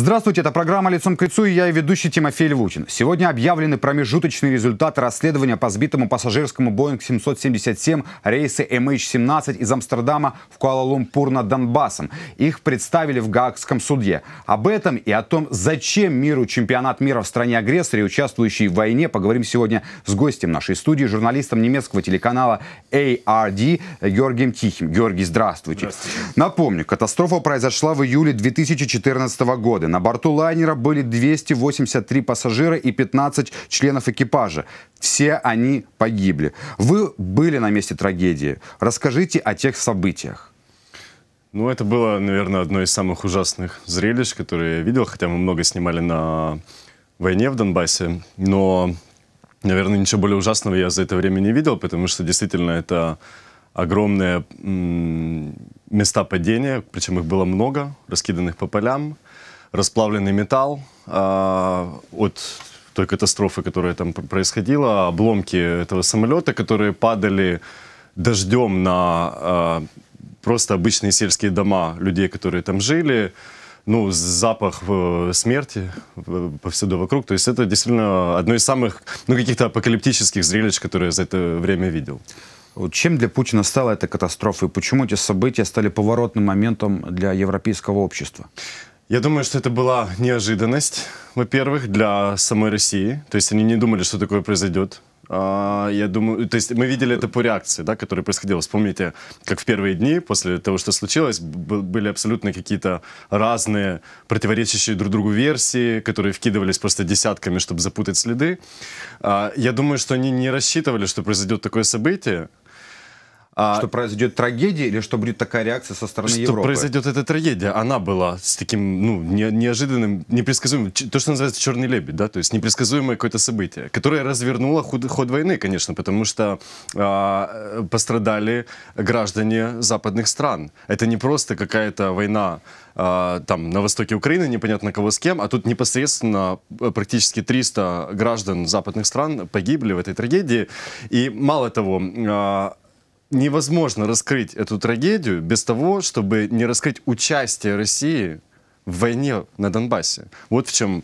Здравствуйте, это программа «Лицом к лицу» и я и ведущий Тимофей Львучин. Сегодня объявлены промежуточные результаты расследования по сбитому пассажирскому Boeing 777 рейса MH17 из Амстердама в Куала-Лумпур над Донбассом. Их представили в Гаагском суде. Об этом и о том, зачем миру чемпионат мира в стране-агрессоре, участвующей в войне, поговорим сегодня с гостем нашей студии, журналистом немецкого телеканала ARD Георгием Тихим. Георгий, здравствуйте. здравствуйте. Напомню, катастрофа произошла в июле 2014 года на борту лайнера были 283 пассажира и 15 членов экипажа. Все они погибли. Вы были на месте трагедии. Расскажите о тех событиях. Ну, это было, наверное, одно из самых ужасных зрелищ, которые я видел, хотя мы много снимали на войне в Донбассе, но, наверное, ничего более ужасного я за это время не видел, потому что действительно это огромные места падения, причем их было много, раскиданных по полям расплавленный металл э, от той катастрофы, которая там происходила, обломки этого самолета, которые падали дождем на э, просто обычные сельские дома людей, которые там жили, ну, запах э, смерти повсюду вокруг. То есть это действительно одно из самых, ну, каких-то апокалиптических зрелищ, которые я за это время видел. Вот чем для Путина стала эта катастрофа и почему эти события стали поворотным моментом для европейского общества? Я думаю, что это была неожиданность, во-первых, для самой России. То есть они не думали, что такое произойдет. А, я думаю, то есть мы видели это по реакции, да, которая происходила. Вспомните, как в первые дни после того, что случилось, были абсолютно какие-то разные противоречащие друг другу версии, которые вкидывались просто десятками, чтобы запутать следы. А, я думаю, что они не рассчитывали, что произойдет такое событие. А, что произойдет трагедия или что будет такая реакция со стороны что Европы? Что произойдет эта трагедия? Она была с таким ну, не, неожиданным, непредсказуемым, то, что называется черный лебедь, да, то есть непредсказуемое какое-то событие, которое развернуло ход, ход войны, конечно, потому что а, пострадали граждане западных стран. Это не просто какая-то война а, там на востоке Украины, непонятно кого с кем, а тут непосредственно э, практически 300 граждан западных стран погибли в этой трагедии. И мало того, а, невозможно раскрыть эту трагедию без того, чтобы не раскрыть участие России в войне на Донбассе. Вот в чем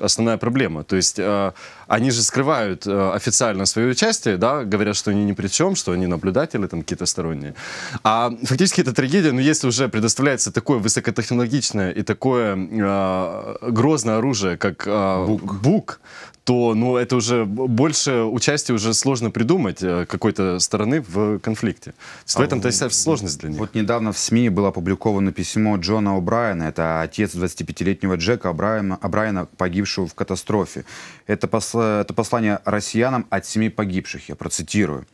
основная проблема. То есть э, они же скрывают э, официально свое участие, да, говорят, что они ни при чем, что они наблюдатели, там какие-то сторонние. А фактически это трагедия, но если уже предоставляется такое высокотехнологичное и такое э, грозное оружие, как э, бук. бук, то ну, это уже больше участия уже сложно придумать э, какой-то стороны в конфликте. В а этом-то а, сложность для них. Вот недавно в СМИ было опубликовано письмо Джона О'Брайена. Это отец 25-летнего Джека О'Брайена, О'Брайена, погибшего в катастрофе. Это посл Э, это послание россиянам от семи погибших, я процитирую.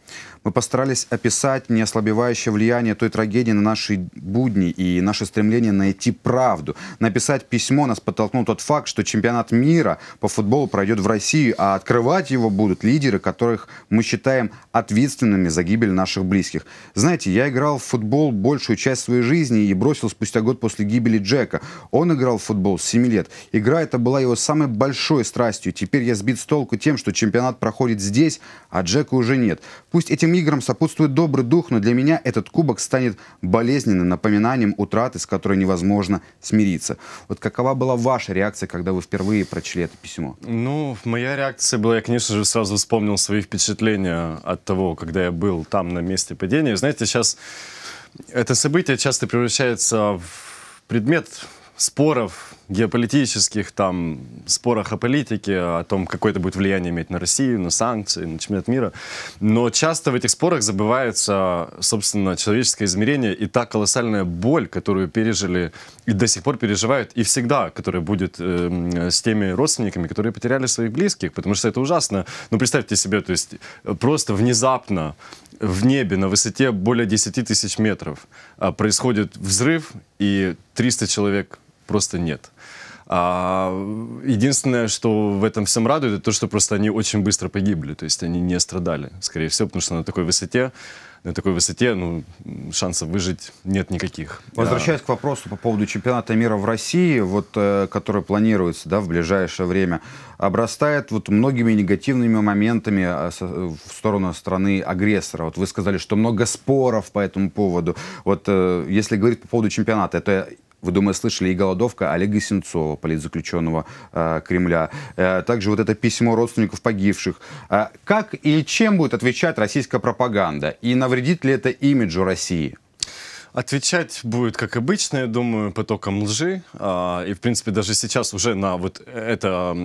«Мы постарались описать неослабевающее влияние той трагедии на наши будни и наше стремление найти правду. Написать письмо нас подтолкнул тот факт, что чемпионат мира по футболу пройдет в России, а открывать его будут лидеры, которых мы считаем ответственными за гибель наших близких. Знаете, я играл в футбол большую часть своей жизни и бросил спустя год после гибели Джека. Он играл в футбол с 7 лет. Игра это была его самой большой страстью. Теперь я сбит с толку тем, что чемпионат проходит здесь, а Джека уже нет. Пусть этим играм сопутствует добрый дух, но для меня этот кубок станет болезненным напоминанием утраты, с которой невозможно смириться. Вот какова была ваша реакция, когда вы впервые прочли это письмо? Ну, моя реакция была, я, конечно же, сразу вспомнил свои впечатления от того, когда я был там на месте падения. Знаете, сейчас это событие часто превращается в предмет споров геополитических, там, спорах о политике, о том, какое это будет влияние иметь на Россию, на санкции, на чемпионат мира. Но часто в этих спорах забывается, собственно, человеческое измерение и та колоссальная боль, которую пережили и до сих пор переживают, и всегда, которая будет э, с теми родственниками, которые потеряли своих близких, потому что это ужасно. Ну, представьте себе, то есть э, просто внезапно в небе на высоте более 10 тысяч метров э, происходит взрыв, и 300 человек просто нет. А, единственное, что в этом всем радует, это то, что просто они очень быстро погибли, то есть они не страдали, скорее всего, потому что на такой высоте, на такой высоте, ну, шансов выжить нет никаких. Возвращаясь а. к вопросу по поводу чемпионата мира в России, вот, э, который планируется, да, в ближайшее время, обрастает вот многими негативными моментами а, в сторону страны агрессора. Вот вы сказали, что много споров по этому поводу. Вот э, если говорить по поводу чемпионата, это вы, думаю, слышали и голодовка Олега Сенцова, политзаключенного э, Кремля. Э, также вот это письмо родственников погибших. Э, как и чем будет отвечать российская пропаганда? И навредит ли это имиджу России? Отвечать будет, как обычно, я думаю, потоком лжи. А, и, в принципе, даже сейчас уже на вот это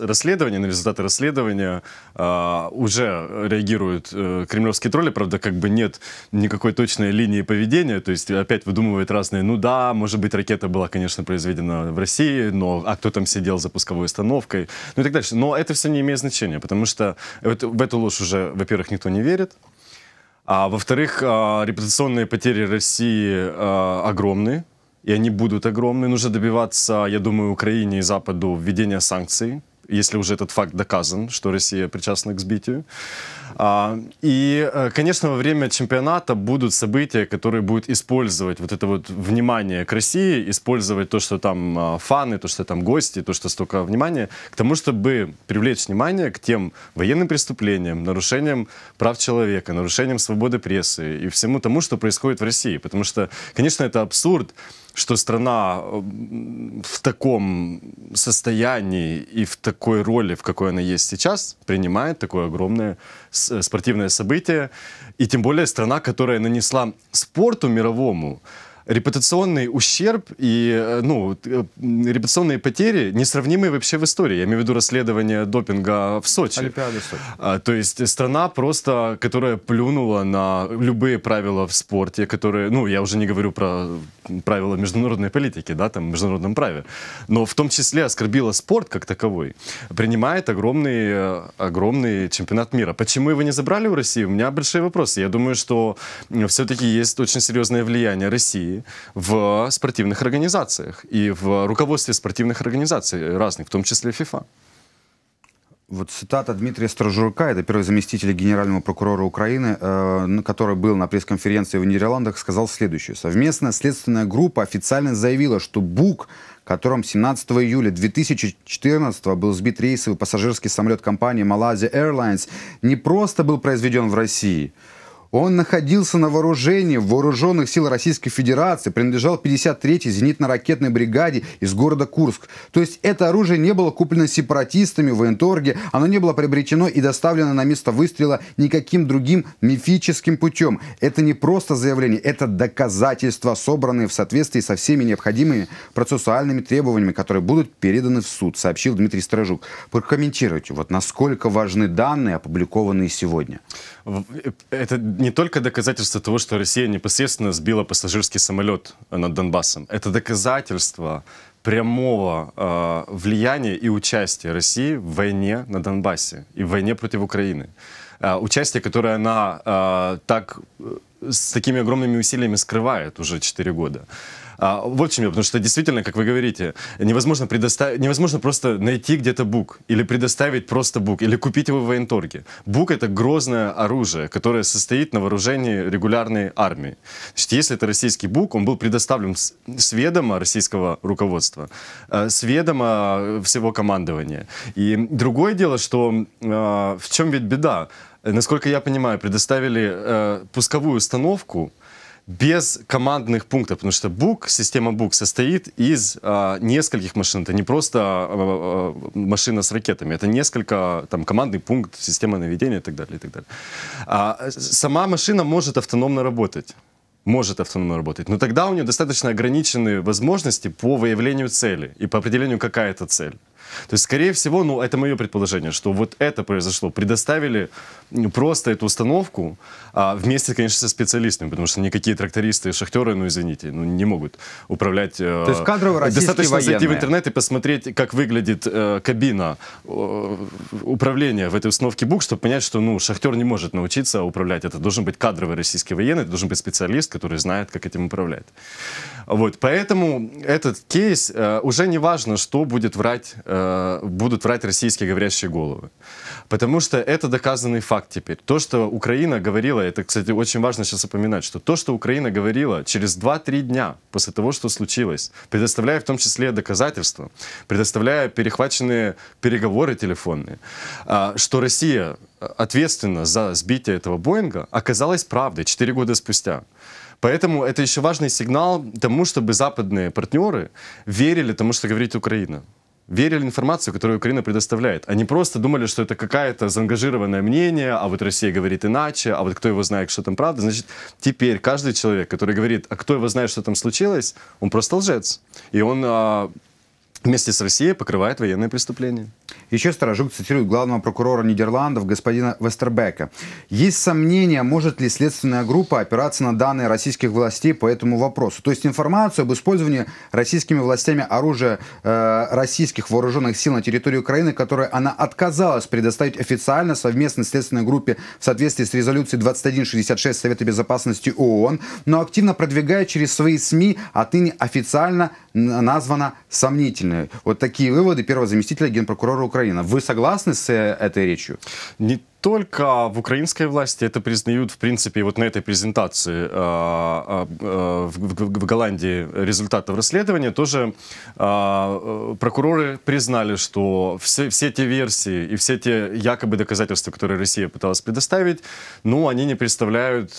расследование, на результаты расследования а, уже реагируют э, кремлевские тролли. Правда, как бы нет никакой точной линии поведения. То есть опять выдумывают разные, ну да, может быть, ракета была, конечно, произведена в России, но а кто там сидел за пусковой установкой, ну и так дальше. Но это все не имеет значения, потому что в эту ложь уже, во-первых, никто не верит. А во-вторых, а, репутационные потери России а, огромны, и они будут огромны. Нужно добиваться, я думаю, Украине и Западу введения санкций если уже этот факт доказан, что Россия причастна к сбитию. А, и, э, конечно, во время чемпионата будут события, которые будут использовать вот это вот внимание к России, использовать то, что там а, фаны, то, что там гости, то, что столько внимания, к тому, чтобы привлечь внимание к тем военным преступлениям, нарушениям прав человека, нарушениям свободы прессы и всему тому, что происходит в России. Потому что, конечно, это абсурд, что страна э, в таком состоянии и в такой роли, в какой она есть сейчас, принимает такое огромное э, спортивное событие. И тем более страна, которая нанесла спорту мировому репутационный ущерб и э, ну, репутационные потери несравнимые вообще в истории. Я имею в виду расследование допинга в Сочи. Олимпиада в Сочи. А, то есть страна просто, которая плюнула на любые правила в спорте, которые, ну, я уже не говорю про правила международной политики, да, там, в международном праве, но в том числе оскорбила спорт как таковой, принимает огромный, э, огромный чемпионат мира. Почему его не забрали в России? У меня большие вопросы. Я думаю, что все-таки есть очень серьезное влияние России в спортивных организациях и в руководстве спортивных организаций разных, в том числе FIFA. Вот цитата Дмитрия Строжурка, это первый заместитель генерального прокурора Украины, э, который был на пресс-конференции в Нидерландах, сказал следующее. Совместная следственная группа официально заявила, что БУК, которым 17 июля 2014 был сбит рейсовый пассажирский самолет компании Malaysia Airlines, не просто был произведен в России – он находился на вооружении в вооруженных сил Российской Федерации, принадлежал 53-й зенитно-ракетной бригаде из города Курск. То есть это оружие не было куплено сепаратистами в военторге, оно не было приобретено и доставлено на место выстрела никаким другим мифическим путем. Это не просто заявление, это доказательства, собранные в соответствии со всеми необходимыми процессуальными требованиями, которые будут переданы в суд, сообщил Дмитрий Стражук. Прокомментируйте, вот насколько важны данные, опубликованные сегодня. Э, это не только доказательство того, что Россия непосредственно сбила пассажирский самолет э, над Донбассом. Это доказательство прямого э, влияния и участия России в войне на Донбассе и в войне против Украины. Э, участие, которое она э, так, э, с такими огромными усилиями скрывает уже 4 года. А, вот в чем я, потому что действительно, как вы говорите, невозможно, предоставить, невозможно просто найти где-то бук или предоставить просто бук, или купить его в военторге. Бук — это грозное оружие, которое состоит на вооружении регулярной армии. Значит, если это российский бук, он был предоставлен с, с российского руководства, э, с ведома всего командования. И другое дело, что э, в чем ведь беда? Насколько я понимаю, предоставили э, пусковую установку, без командных пунктов, потому что бук, система бук состоит из э, нескольких машин. Это не просто э, э, машина с ракетами, это несколько там командный пункт, система наведения и так далее, и так далее. А, сама машина может автономно работать может автономно работать. Но тогда у нее достаточно ограничены возможности по выявлению цели и по определению, какая это цель. То есть, скорее всего, ну, это мое предположение, что вот это произошло. Предоставили просто эту установку а, вместе, конечно, со специалистами, потому что никакие трактористы и шахтеры, ну, извините, ну, не могут управлять... Э, То есть кадровые российские Достаточно военные. зайти в интернет и посмотреть, как выглядит э, кабина э, управления в этой установке БУК, чтобы понять, что, ну, шахтер не может научиться управлять. Это должен быть кадровый российский военный, это должен быть специалист, который знает, как этим управлять. Вот, поэтому этот кейс, э, уже не важно, что будет врать э, Э, будут врать российские говорящие головы. Потому что это доказанный факт теперь. То, что Украина говорила, это, кстати, очень важно сейчас упоминать, что то, что Украина говорила через 2-3 дня после того, что случилось, предоставляя в том числе доказательства, предоставляя перехваченные переговоры телефонные, а, что Россия ответственна за сбитие этого Боинга, оказалась правдой 4 года спустя. Поэтому это еще важный сигнал тому, чтобы западные партнеры верили тому, что говорит Украина верили информацию, которую Украина предоставляет. Они просто думали, что это какое-то заангажированное мнение, а вот Россия говорит иначе, а вот кто его знает, что там правда. Значит, теперь каждый человек, который говорит, а кто его знает, что там случилось, он просто лжец. И он а, вместе с Россией покрывает военные преступления. Еще Сторожук цитирует главного прокурора Нидерландов господина Вестербека. Есть сомнения, может ли следственная группа опираться на данные российских властей по этому вопросу. То есть информацию об использовании российскими властями оружия э, российских вооруженных сил на территории Украины, которое она отказалась предоставить официально совместной следственной группе в соответствии с резолюцией 2166 Совета Безопасности ООН, но активно продвигает через свои СМИ, а ныне официально названа сомнительной. Украины. Вот такие выводы первого заместителя генпрокурора Украины. Вы согласны с э, этой речью? Не, только в украинской власти это признают, в принципе, вот на этой презентации э, э, в, в, в Голландии результатов расследования тоже э, прокуроры признали, что все, все те версии и все те якобы доказательства, которые Россия пыталась предоставить, ну, они не представляют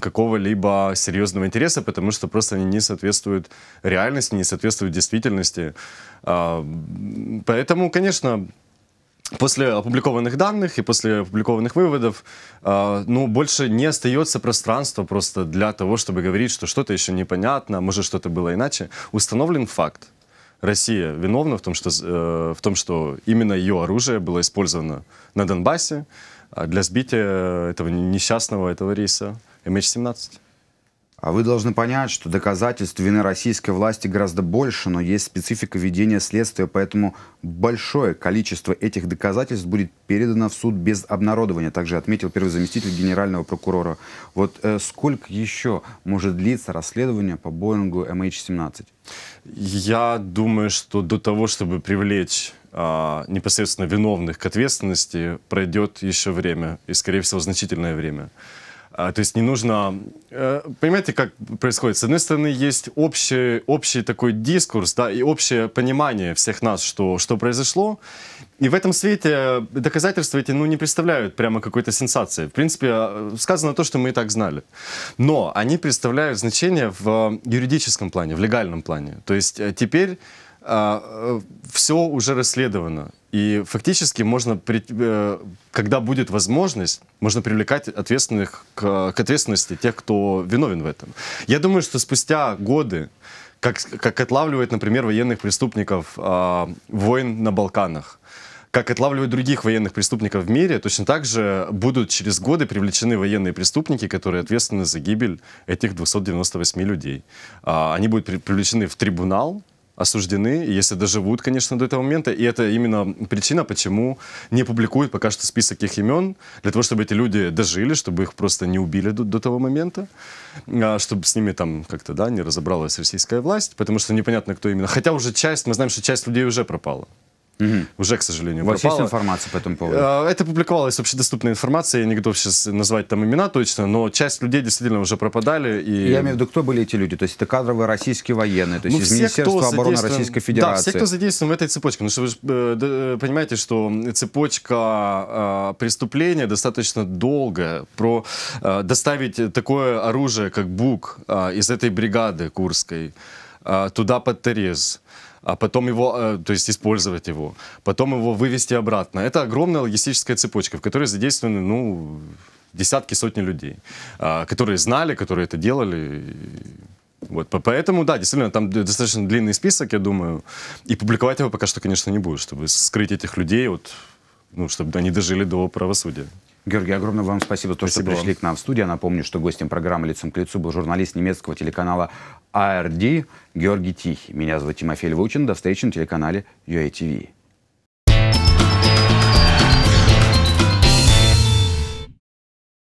какого-либо серьезного интереса, потому что просто они не соответствуют реальности, не соответствуют действительности. Поэтому, конечно, после опубликованных данных и после опубликованных выводов, э, ну, больше не остается пространства просто для того, чтобы говорить, что что-то еще непонятно, может, что-то было иначе. Установлен факт. Россия виновна в том, что, э, в том, что именно ее оружие было использовано на Донбассе а для сбития этого несчастного, этого рейса MH17. А вы должны понять, что доказательств вины российской власти гораздо больше, но есть специфика ведения следствия, поэтому большое количество этих доказательств будет передано в суд без обнародования, также отметил первый заместитель генерального прокурора. Вот э, сколько еще может длиться расследование по Боингу MH17? Эм Я думаю, что до того, чтобы привлечь а, непосредственно виновных к ответственности, пройдет еще время, и, скорее всего, значительное время. А, то есть не нужно... Э, понимаете, как происходит? С одной стороны, есть общий, общий такой дискурс, да, и общее понимание всех нас, что, что произошло. И в этом свете доказательства эти, ну, не представляют прямо какой-то сенсации. В принципе, э, сказано то, что мы и так знали. Но они представляют значение в юридическом плане, в легальном плане. То есть э, теперь все уже расследовано. И фактически можно, э, когда будет возможность, можно привлекать ответственных к, к ответственности тех, кто виновен в этом. Я думаю, что спустя годы, как, как отлавливают, например, военных преступников э, войн на Балканах, как отлавливают других военных преступников в мире, точно так же будут через годы привлечены военные преступники, которые ответственны за гибель этих 298 людей. А, они будут привлечены в трибунал, осуждены, если доживут, конечно, до этого момента. И это именно причина, почему не публикуют пока что список их имен, для того, чтобы эти люди дожили, чтобы их просто не убили до, до того момента, а, чтобы с ними там как-то, да, не разобралась российская власть, потому что непонятно, кто именно. Хотя уже часть, мы знаем, что часть людей уже пропала угу. уже, к сожалению, У вас есть информация по этому поводу? Э, это публиковалась общедоступная информация, я не готов сейчас назвать там имена точно, но часть людей действительно уже пропадали. И... Я имею в виду, кто были эти люди? То есть это кадровые российские военные, то есть ну, из все, Министерства обороны Российской Федерации? Да, все, кто задействован в этой цепочке. Потому ну, что вы же э, э, понимаете, что цепочка э, преступления достаточно долгая. Про э, доставить такое оружие, как БУК, а, из этой бригады курской, а, туда под Терез, а потом его, э, то есть использовать его, потом его вывести обратно. Это огромная логистическая цепочка, в которой задействованы, ну, десятки, сотни людей, а, которые знали, которые это делали. Вот, поэтому, да, действительно, там достаточно длинный список, я думаю, и публиковать его пока что, конечно, не будет, чтобы скрыть этих людей, вот, ну, чтобы они дожили до правосудия. Георгий, огромное вам спасибо, то, спасибо что пришли вам. к нам в студию. напомню, что гостем программы «Лицом к лицу» был журналист немецкого телеканала ARD а Георгий Тихий. Меня зовут Тимофей Львучин. До встречи на телеканале UATV.